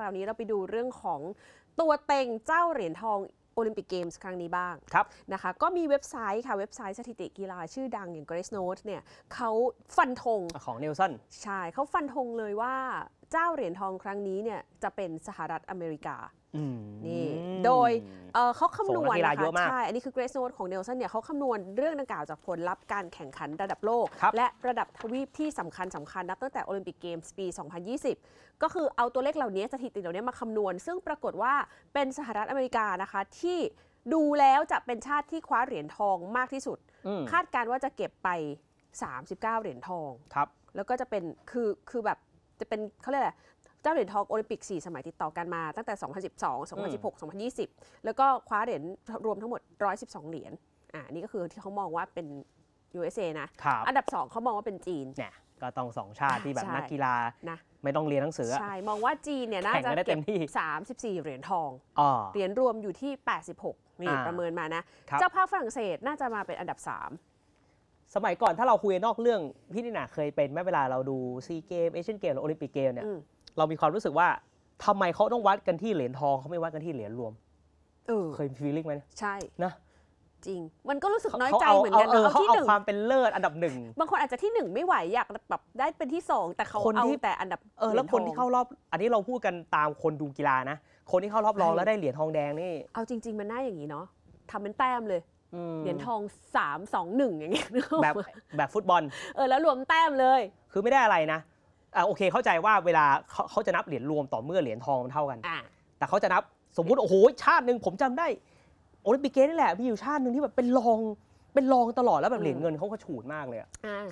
คราวนี้เราไปดูเรื่องของตัวเต็งเจ้าเหรียญทองโอลิมปิกเกมส์ครั้งนี้บ้างครับนะคะก็มีเว็บไซต์ค่ะเว็บไซต์สถิติกีฬาชื่อดังอย่าง Grace Note เนี่ยเขาฟันธงของเนลสันใช่เขาฟันธงเลยว่าเจ้าเหรียญทองครั้งนี้เนี่ยจะเป็นสหรัฐอเมริกานี่โดยเเขาคำนวณ่นะคะใช่อันนี้คือเกรซโนดของเนลสันเนี่ยเขาคำนวณเรื่องดังกล่าวจากผลลัพธ์การแข่งขันระดับโลก และระดับทวีปที่สำคัญสำคัญนับตั้งแต่โอลิมปิกเกมส์ปี 2020 ก็คือเอาตัวเลขเหล่านี้สถิติเหล่านี้มาคำนวณ ซึ่งปรากฏว่าเป็นสหรัฐอเมริกานะคะ ที่ดูแล้วจะเป็นชาติที่คว้าเหรียญทองมากที่สุด คาดการณ์ว่าจะเก็บไป 39 เหรียญทองครับแล้วก็จะเป็นคือคือแบบจะเป็นเขาเรียกอะไรเจ้าเหรียญทองโอลิมปิก4สมัยติดต่อกันมาตั้งแต่ 2012 2016 2020 แล้วก็คว้าเหรียญรวมทั้งหมด 112 เหรียญ อ่า นี่ก็คือที่เขามองว่าเป็น USA นะ อันดับ 2 เขามองว่าเป็นจีน เนี่ย ก็ต้องสองชาติที่แบบนักกีฬานะไม่ต้องเรียนหนังสือใช่ มองว่าจีนเนี่ยน่าจะเก็บี่34 เหรียญทองอเหรียญรวมอยู่ที่ 86นี่ประเมินมานะ เจ้าภาพฝรั่งเศสน่าจะมาเป็นอันดับ 3 สมัยก่อนถ้าเราคุยนอกเรื่องพี่นี่น่าเคยเป็นไหมเวลาเราดูซีเกมเอเชียนเกมหรือโอลิมปิกเกมเนี่ยเรามีความรู้สึกว่าทำไมเขาต้องวัดกันที่เหรียญทองเขาไม่วัดกันที่เหรียญรวม เออเคยฟีลิ่งไหมใช่นะ จริงมันก็รู้สึกน้อยใจเหมือนกันเขาเอาความเป็นเลิศอันดับหนึ่ง บางคนอาจจะที่หนึ่งไม่ไหวอยากแบบได้เป็นที่สองแต่เขาเอาแต่อันดับเออ แล้วคนที่เข้ารอบ อันนี้เราพูดกันตามคนดูกีฬานะคนที่เข้ารอบรองแล้วได้เหรียญทองแดงนี่ เอาจริง ๆมันน่าอย่างนี้เนาะทำเป็นแต้มเลยเหรียญทองสามสองหนึ่งอย่างเงี้ยแบบ แบบฟุตบอล เออแล้ว รวมแต้มเลย คือไม่ได้อะไรนะอ่าโอเคเข้าใจว่าเวลาเขาเขาจะนับเหรียญรวมต่อเมื่อเหรียญทองมันเท่ากันแต่เขาจะนับสมมุติโอ้โหชาติหนึ่งผมจำได้โอลิมปิกเกมนี่แหละมีอยู่ชาติหนึ่งที่แบบเป็นรองเป็นรองตลอดแล้วแบบเหรียญเงินเขาก็ฉูดมากเลย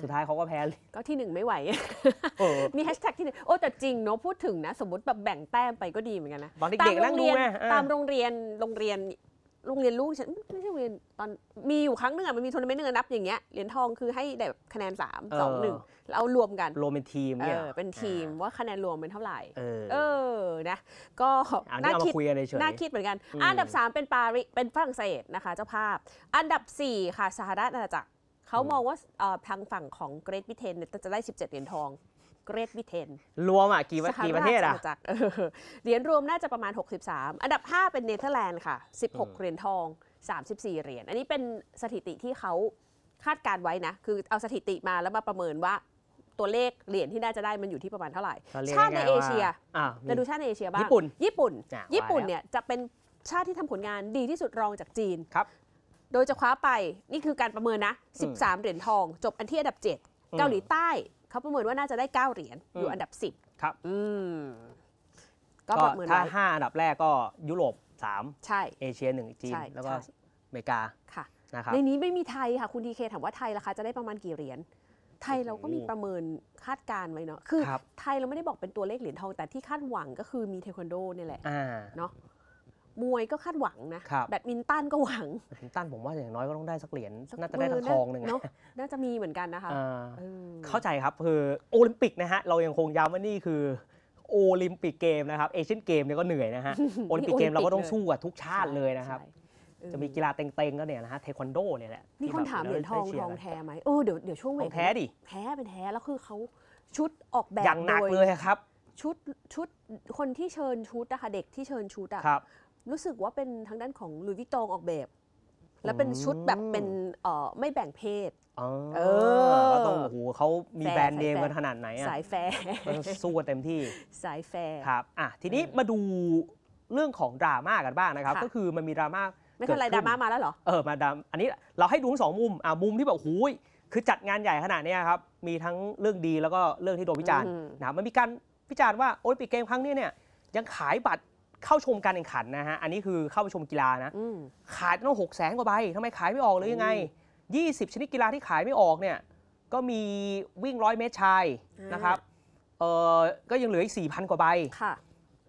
สุดท้ายเขาก็แพ้เลยก็ที่หนึ่งไม่ไหวมีแฮชแท็กที่หนึ่งโอ้แต่จริงเนาะพูดถึงนะสมมติแบบแบ่งแต้มไปก็ดีเหมือนกันนะตามโรงเรียนตามโรงเรียนโรงเรียนโรงเรียนลูกฉันไม่ใช่โรงเรียนตอนมีอยู่ครั้งหนึ่งอ่ะมันมีทัวร์นาเมนต์หนึ่งอะนับอย่างเงี้ยเหรียญทองคือให้ได้แบบคะแนนสามสองหนึ่งแล้วเอารวมกันรวมเป็นทีมเนี่ยเป็นทีมว่าคะแนนรวมเป็นเท่าไหร่เออเนะก็น่าคิดนเฉยน่าคิดเหมือนกัน อันดับ 3 เป็นปารีเป็นฝรั่งเศสนะคะ เจ้าภาพ อันดับ 4 ค่ะสหรัฐอาณาจักรเขามองว่าทางฝั่งของเกรทบิเทนจะได้ 17 เหรียญทองเกรดวิเทนรวมอ่ะ กี่กี่ประเทศอ่ะเหรียญรวมน่าจะประมาณ 63 อันดับ 5 เป็นเนเธอร์แลนด์ค่ะ 16 เหรียญทอง 34 เหรียญ อันนี้เป็นสถิติที่เขาคาดการไว้นะ คือเอาสถิติมาแล้วมาประเมินว่าตัวเลขเหรียญที่น่าจะได้มันอยู่ที่ประมาณเท่าไหร่ ชาติในเอเชียอะเราดูชาติในเอเชียบ้างญี่ปุ่นญี่ปุ่น ญี่ปุ่นเนี่ยจะเป็นชาติที่ทำผลงานดีที่สุดรองจากจีนครับ โดยจะคว้าไปนี่คือการประเมินนะ 13เหรียญทอง จบอันที่อันดับ 7 เกาหลีใต้เขาประเมินว่าน่าจะได้9เหรียญอยู่อันดับ 10 ครับอืมก็ประเมินถ้าห้าอันดับแรกก็ยุโรป 3 ใช่ เอเชีย1จีน แล้วก็อเมริกา ค่ะนะครับในนี้ไม่มีไทยค่ะ คุณดีเคถามว่าไทยราคาจะได้ประมาณกี่เหรียญ ไทยเราก็มีประเมินคาดการไว้เนาะ คือไทยเราไม่ได้บอกเป็นตัวเลขเหรียญทอง แต่ที่คาดหวังก็คือมีเทควันโดนี่แหละเนาะมวยก็คาดหวังนะแบดมินตันก็หวังแบดมินตันผมว่าอย่างน้อยก็ต้องได้สักเหรียญนน่าจะได้ททองหนึ่งเนาะน่าจะมีเหมือนกันนะคะเข้าใจครับคือโอลิมปิกนะฮะเรายังคงย้ำว่านี่คือโอลิมปิกเกมนะครับเอเชียนเกมเนี่ยก็เหนื่อยนะฮะโอลิมปิกเกมเราก็ต้องสู้กับทุกชาติเลยนะครับ จะมีกีฬาเต็งๆก็เนี่ยนะฮะเทควันโดเนี่ยแหละมีคนถามเหรียญทองทองแท้ไหมเออเดี๋ยวเดี๋ยวช่วงเวทแท้ดิแท้เป็นแท้แล้วคือเขาชุดออกแบบอย่างหนักเลยครับชุดชุดคนที่เชิญชุดนะคะเด็กที่เชิญชุดอะรู้สึกว่าเป็นทางด้านของลุยวิตองออกแบบ แล้วเป็นชุดแบบเป็นเออไม่แบ่งเพศอ๋อเออต้องโูเขามีแบรนด์เนมกันขนาดไหนอ่ะสายแฟร์สู้กันเต็มที่ สายแฟร์ครับอ่ะทีนี้มาดูเรื่องของดราม่ากันบ้างนะครับ ก็คือมันมีดราม่าไม่เป็นไรดราม่ามาแล้วเหรอเออมาดรามอันนี้เราให้ดูทั้งสองมุมอ่ะมุมที่แบบหูยคือจัดงานใหญ่ขนาดนี้ครับมีทั้งเรื่องดีแล้วก็เรื่องที่โดนวิจารณ์นะมันมีการวิจารณ์ว่าโอลิมปิกเกมครั้งนี้เนี่ยยังขายบัตรเข้าชมการแข่งขันนะฮะ อันนี้คือเข้าไปชมกีฬานะขายต้องหกแสนกว่าใบ ทำไมขายไม่ออกเลยยังไง20 ชนิดกีฬาที่ขายไม่ออกเนี่ย ก็มีวิ่งร้อยเมตรชายนะครับ เออก็ยังเหลืออีกสี่พันกว่าใบ ค่ะ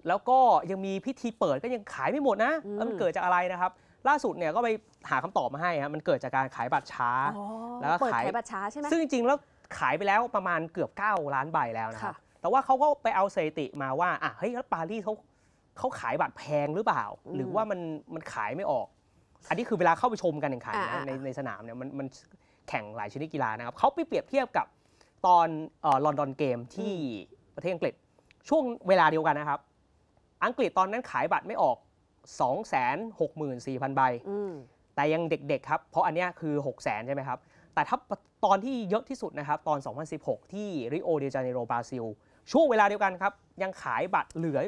แล้วก็ยังมีพิธีเปิดก็ยังขายไม่หมดนะ มันเกิดจากอะไรนะครับ ล่าสุดเนี่ยก็ไปหาคำตอบมาให้ฮะ มันเกิดจากการขายบัตรช้าอแล้วก็ขายบัตรช้าใช่ไหมซึ่งจริงๆแล้วขายไปแล้วประมาณเกือบ 9 ล้านใบแล้วนะครับค่ะแต่ว่าเขาก็ไปเอาสถิติมาว่า อ่ะ เฮ้ย แล้วปารีสเขาเขาขายบัตรแพงหรือเปล่า หรือว่ามันมันขายไม่ออก อันนี้คือเวลาเข้าไปชมกันแข่งขันนะในในสนามเนี่ยมันมันแข่งหลายชนิดกีฬานะครับเขาไปเปรียบเทียบกับตอนลอนดอนเกมที่ประเทศอังกฤษช่วงเวลาเดียวกันนะครับ อังกฤษตอนนั้นขายบัตรไม่ออก264,000ใบแต่ยังเด็กๆ ครับเพราะอันนี้คือ 6 0 0 0 0ใช่ไหมครับ แต่ถ้าตอนที่เยอะที่สุดนะครับ ตอน 2016 ที่ริโอเดจาเนโรบราซิลช่วงเวลาเดียวกันครับยังขายบัตรเหลือ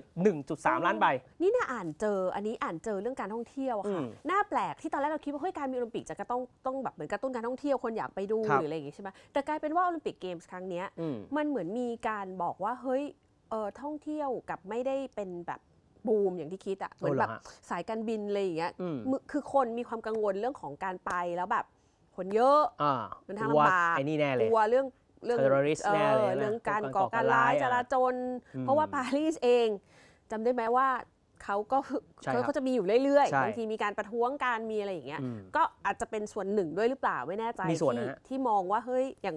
1.3 ล้านใบ นี่น่าอ่านเจออันนี้อ่านเจอเรื่องการท่องเที่ยวอะค่ะน่าแปลกที่ตอนแรกเราคิดว่าเฮ้ยการมีโอลิมปิกจะกระต้องต้องแบบเหมือนกระตุ้นการท่องเที่ยวคนอยากไปดูหรืออะไรอย่างงี้ใช่ไหมแต่กลายเป็นว่าโอลิมปิกเกมส์ครั้งนี้มันเหมือนมีการบอกว่าเฮ้ยเออท่องเที่ยวกับไม่ได้เป็นแบบบูมอย่างที่คิดอะเหมือนแบบสายการบินอะไรอย่างเงี้ยคือคนมีความกังวลเรื่องของการไปแล้วแบบคนเยอะอเดินทางลำบากลไอ้นี่แน่เลยลัวเรื่องเรื่องเเรื่องการก่อการร้ายจราจรเพราะว่าปารีสเองจำได้ไหมว่าเขาก็เขาจะมีอยู่เรื่อยๆบางทีมีการประท้วงการมีอะไรอย่างเงี้ยก็อาจจะเป็นส่วนหนึ่งด้วยหรือเปล่าไม่แน่ใจที่ที่มองว่าเฮ้ยอย่าง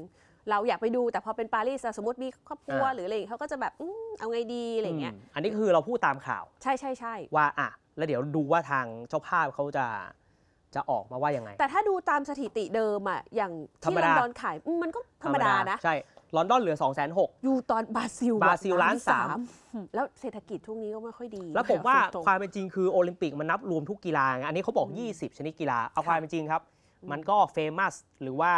เราอยากไปดู แต่พอเป็นปารีสสมมติมีครอบครัวหรืออะไรเขาก็จะแบบเอาไงดีอะไรเงี้ยอันนี้คือเราพูดตามข่าว ใช่ใช่ใช่ว่าอ่ะแล้วเดี๋ยวดูว่าทางเจ้าภาพเขาจะจะออกมาว่ายังไง แต่ถ้าดูตามสถิติเดิมอะอย่างที่ลอนดอนขายมันก็ธรรมดานะใช่ ลอนดอนเหลือ2แสนหอยู่ตอนบราซิลบราซิลล้านสามแล้วเศรษฐกิจทุกนี้ก็ไม่ค่อยดี แล้วผมว่าความเป็นจริงคือ โอลิมปิกมันนับรวมทุกกีฬาอันนี้เขาบอก 20 ชนิดกีฬาเอาความเป็นจริงครับ มันก็เฟมัส หรือว่า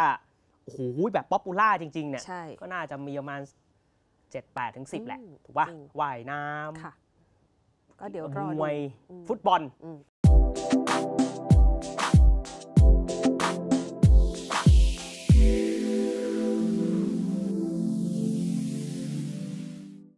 โอ้โหแบบป๊อปปูล่าจริงๆเนี่ยก็น่าจะมีประมาณ7 8ถึงิบแหละถูกป่ะว่ายน้ำก็เดี๋ยวรอดูยฟุตบอล